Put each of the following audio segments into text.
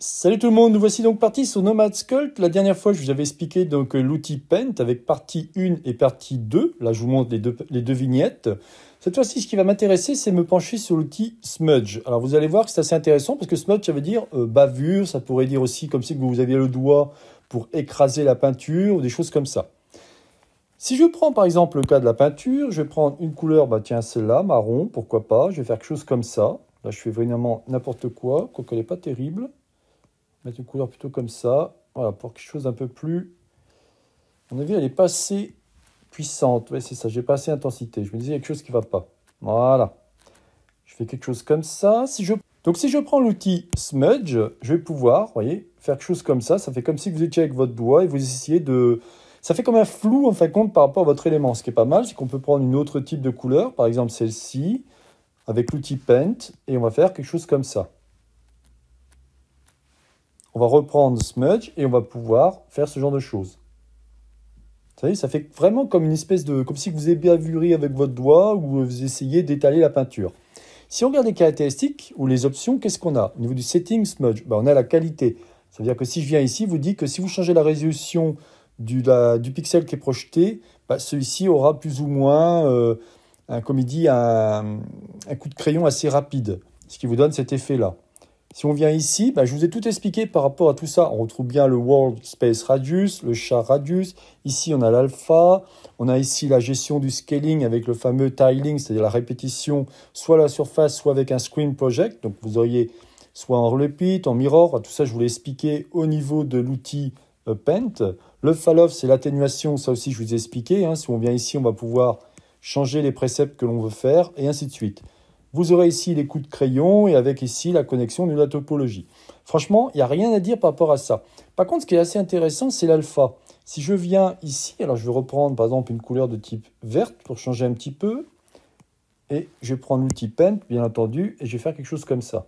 Salut tout le monde, nous voici donc parti sur Nomad Sculpt. La dernière fois, je vous avais expliqué donc euh, l'outil Paint avec partie 1 et partie 2. Là, je vous montre les deux, vignettes. Cette fois-ci, ce qui va m'intéresser, c'est me pencher sur l'outil Smudge. Alors, vous allez voir que c'est assez intéressant parce que Smudge, ça veut dire euh, bavure, ça pourrait dire aussi comme si vous aviez le doigt pour écraser la peinture ou des choses comme ça. Si je prends par exemple le cas de la peinture, je vais prendre une couleur, bah tiens, celle-là, marron, pourquoi pas, je vais faire quelque chose comme ça. Là, je fais vraiment n'importe quoi, quoique elle n'est pas terrible mettre une couleur plutôt comme ça. Voilà, pour quelque chose d'un peu plus... À mon avis, elle n'est pas assez puissante. Ouais, c'est ça, j'ai pas assez d'intensité. Je me disais, il y a quelque chose qui ne va pas. Voilà. Je fais quelque chose comme ça. Si je... Donc si je prends l'outil Smudge, je vais pouvoir, voyez, faire quelque chose comme ça. Ça fait comme si vous étiez avec votre doigt et vous essayez de... Ça fait comme un flou, en fin de compte, par rapport à votre élément. Ce qui est pas mal, c'est qu'on peut prendre une autre type de couleur, par exemple celle-ci, avec l'outil Paint, et on va faire quelque chose comme ça on va reprendre Smudge et on va pouvoir faire ce genre de choses. Vous savez, ça fait vraiment comme une espèce de... comme si vous ébavuriez avec votre doigt ou vous essayez d'étaler la peinture. Si on regarde les caractéristiques ou les options, qu'est-ce qu'on a Au niveau du setting Smudge, bah, on a la qualité. Ça veut dire que si je viens ici, vous dit que si vous changez la résolution du, pixel qui est projeté, bah, celui-ci aura plus ou moins, euh, un, comme il dit, un, coup de crayon assez rapide, ce qui vous donne cet effet-là. Si on vient ici, bah, je vous ai tout expliqué par rapport à tout ça. On retrouve bien le World Space Radius, le char radius. Ici, on a l'alpha. On a ici la gestion du scaling avec le fameux tiling, c'est-à-dire la répétition soit à la surface, soit avec un screen project. Donc, vous auriez soit en repeat, en mirror. Tout ça, je vous l'ai expliqué au niveau de l'outil euh, Paint. Le Falloff c'est l'atténuation. Ça aussi, je vous ai expliqué. Hein. Si on vient ici, on va pouvoir changer les préceptes que l'on veut faire et ainsi de suite. Vous aurez ici les coups de crayon et avec ici la connexion de la topologie. Franchement, il n'y a rien à dire par rapport à ça. Par contre, ce qui est assez intéressant, c'est l'alpha. Si je viens ici, alors je vais reprendre par exemple une couleur de type verte pour changer un petit peu. Et je vais prendre l'outil Paint, bien entendu, et je vais faire quelque chose comme ça.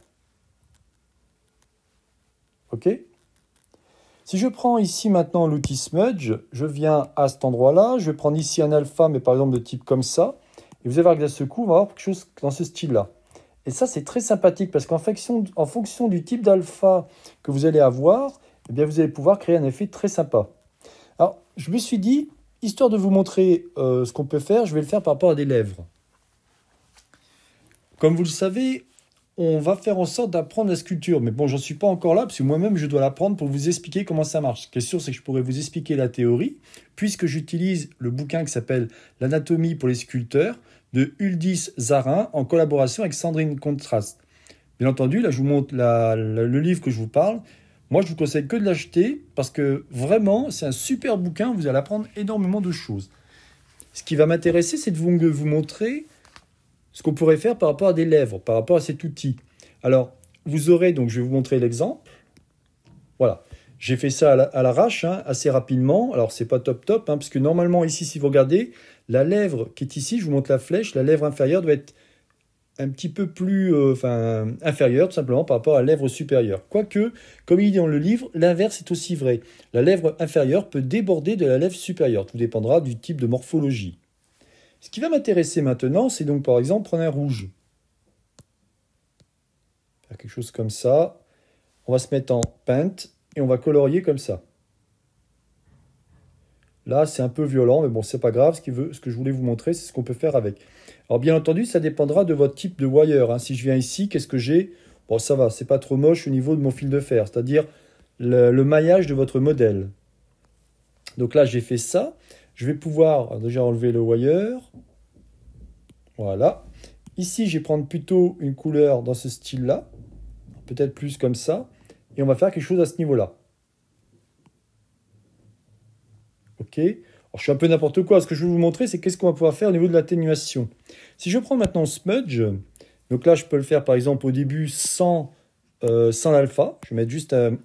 OK Si je prends ici maintenant l'outil Smudge, je viens à cet endroit-là, je vais prendre ici un alpha, mais par exemple de type comme ça. Et vous allez voir que d'un coup, on va avoir quelque chose dans ce style-là. Et ça, c'est très sympathique parce qu'en fonction, en fonction du type d'alpha que vous allez avoir, eh bien, vous allez pouvoir créer un effet très sympa. Alors, je me suis dit, histoire de vous montrer euh, ce qu'on peut faire, je vais le faire par rapport à des lèvres. Comme vous le savez, on va faire en sorte d'apprendre la sculpture. Mais bon, j'en suis pas encore là, parce que moi-même, je dois l'apprendre pour vous expliquer comment ça marche. Ce qui est sûr, c'est que je pourrais vous expliquer la théorie, puisque j'utilise le bouquin qui s'appelle L'anatomie pour les sculpteurs de Uldis Zarin en collaboration avec Sandrine Contrast. Bien entendu, là, je vous montre le livre que je vous parle. Moi, je vous conseille que de l'acheter parce que vraiment, c'est un super bouquin. Vous allez apprendre énormément de choses. Ce qui va m'intéresser, c'est de vous, vous montrer ce qu'on pourrait faire par rapport à des lèvres, par rapport à cet outil. Alors, vous aurez, donc je vais vous montrer l'exemple. Voilà, j'ai fait ça à l'arrache, hein, assez rapidement. Alors, c'est pas top top, hein, parce que normalement, ici, si vous regardez, la lèvre qui est ici, je vous montre la flèche, la lèvre inférieure doit être un petit peu plus euh, inférieure, tout simplement, par rapport à la lèvre supérieure. Quoique, comme il dit dans le livre, l'inverse est aussi vrai. La lèvre inférieure peut déborder de la lèvre supérieure. Tout dépendra du type de morphologie. Ce qui va m'intéresser maintenant, c'est donc par exemple prendre un rouge. Faire quelque chose comme ça. On va se mettre en Paint et on va colorier comme ça. Là, c'est un peu violent, mais bon, c'est pas grave. Ce, que je voulais vous montrer, c'est ce qu'on peut faire avec. Alors, bien entendu, ça dépendra de votre type de wire. Hein. Si je viens ici, qu'est-ce que j'ai Bon, ça va, c'est pas trop moche au niveau de mon fil de fer, c'est-à-dire le maillage de votre modèle. Donc là, j'ai fait ça. Je vais pouvoir déjà enlever le wire. Voilà. Ici, je vais prendre plutôt une couleur dans ce style-là. Peut-être plus comme ça. Et on va faire quelque chose à ce niveau-là. OK Alors, je suis un peu n'importe quoi. Ce que je vais vous montrer, c'est qu'est-ce qu'on va pouvoir faire au niveau de l'atténuation. Si je prends maintenant Smudge, donc là, je peux le faire, par exemple, au début sans, euh, sans alpha. Je vais mettre juste un,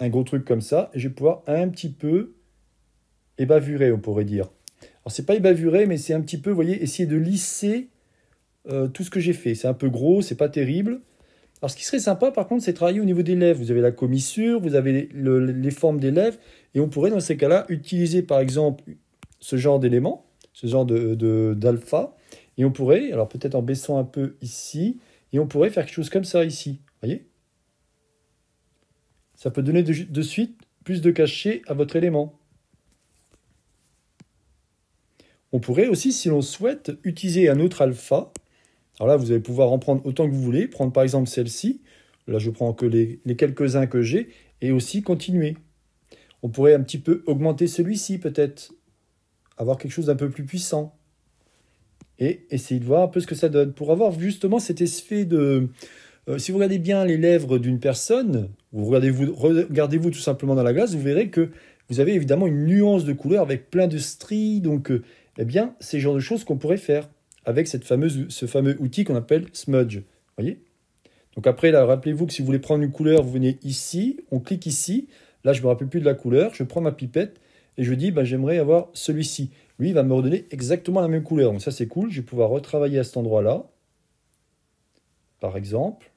un gros truc comme ça. Et je vais pouvoir un petit peu bavuré, on pourrait dire. Alors, c'est pas ébavuré, mais c'est un petit peu, vous voyez, essayer de lisser euh, tout ce que j'ai fait. C'est un peu gros, c'est pas terrible. Alors, ce qui serait sympa, par contre, c'est travailler au niveau des lèvres. Vous avez la commissure, vous avez les formes des lèvres, et on pourrait, dans ces cas-là, utiliser, par exemple, ce genre d'élément, ce genre d'alpha, de, d'alpha. et on pourrait, alors peut-être en baissant un peu ici, et on pourrait faire quelque chose comme ça ici. vous voyez Ça peut donner de, de suite plus de cachet à votre élément. On pourrait aussi, si l'on souhaite, utiliser un autre alpha. Alors là, vous allez pouvoir en prendre autant que vous voulez, prendre par exemple celle-ci. Là, je prends que les, quelques-uns que j'ai, et aussi continuer. On pourrait un petit peu augmenter celui-ci, peut-être. Avoir quelque chose d'un peu plus puissant. Et essayer de voir un peu ce que ça donne. Pour avoir justement cet effet de... Euh, si vous regardez bien les lèvres d'une personne, ou regardez-vous regardez -vous tout simplement dans la glace, vous verrez que vous avez évidemment une nuance de couleur avec plein de stries, donc euh, eh bien, c'est le genre de choses qu'on pourrait faire avec cette fameuse, ce fameux outil qu'on appelle smudge. voyez Donc après, là, rappelez-vous que si vous voulez prendre une couleur, vous venez ici, on clique ici. Là, je ne me rappelle plus de la couleur. Je prends ma pipette et je dis, ben, j'aimerais avoir celui-ci. Lui, il va me redonner exactement la même couleur. Donc ça, c'est cool. Je vais pouvoir retravailler à cet endroit-là. Par exemple.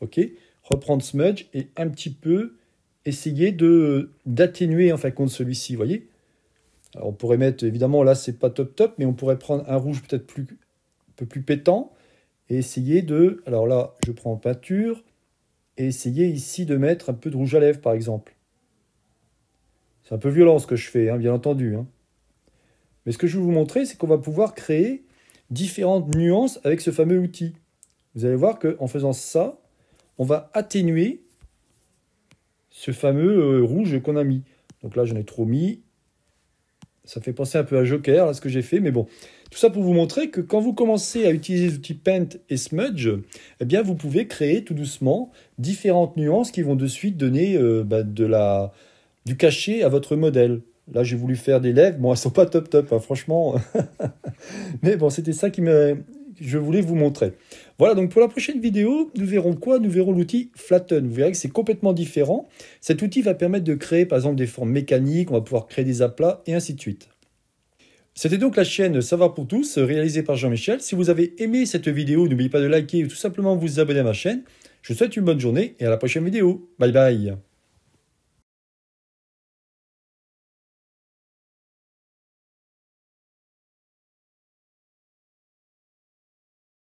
OK Reprendre Smudge et un petit peu essayer d'atténuer en fait celui-ci, vous voyez on pourrait mettre, évidemment, là c'est pas top top, mais on pourrait prendre un rouge peut-être plus, un peu plus pétant et essayer de, alors là je prends peinture, et essayer ici de mettre un peu de rouge à lèvres par exemple. C'est un peu violent ce que je fais, hein, bien entendu. Hein. Mais ce que je vais vous montrer, c'est qu'on va pouvoir créer différentes nuances avec ce fameux outil. Vous allez voir qu'en faisant ça, on va atténuer ce fameux euh, rouge qu'on a mis. Donc là, j'en ai trop mis. Ça fait penser un peu à Joker, là, ce que j'ai fait, mais bon. Tout ça pour vous montrer que quand vous commencez à utiliser les outils Paint et Smudge, eh bien, vous pouvez créer tout doucement différentes nuances qui vont de suite donner euh, bah, de la, du cachet à votre modèle. Là, j'ai voulu faire des lèvres. Bon, elles sont pas top top, hein, franchement. mais bon, c'était ça qui m'a je voulais vous montrer. Voilà, donc pour la prochaine vidéo, nous verrons quoi Nous verrons l'outil Flatten. Vous verrez que c'est complètement différent. Cet outil va permettre de créer par exemple des formes mécaniques, on va pouvoir créer des aplats et ainsi de suite. C'était donc la chaîne Savoir pour tous, réalisée par Jean-Michel. Si vous avez aimé cette vidéo, n'oubliez pas de liker ou tout simplement vous abonner à ma chaîne. Je vous souhaite une bonne journée et à la prochaine vidéo. Bye bye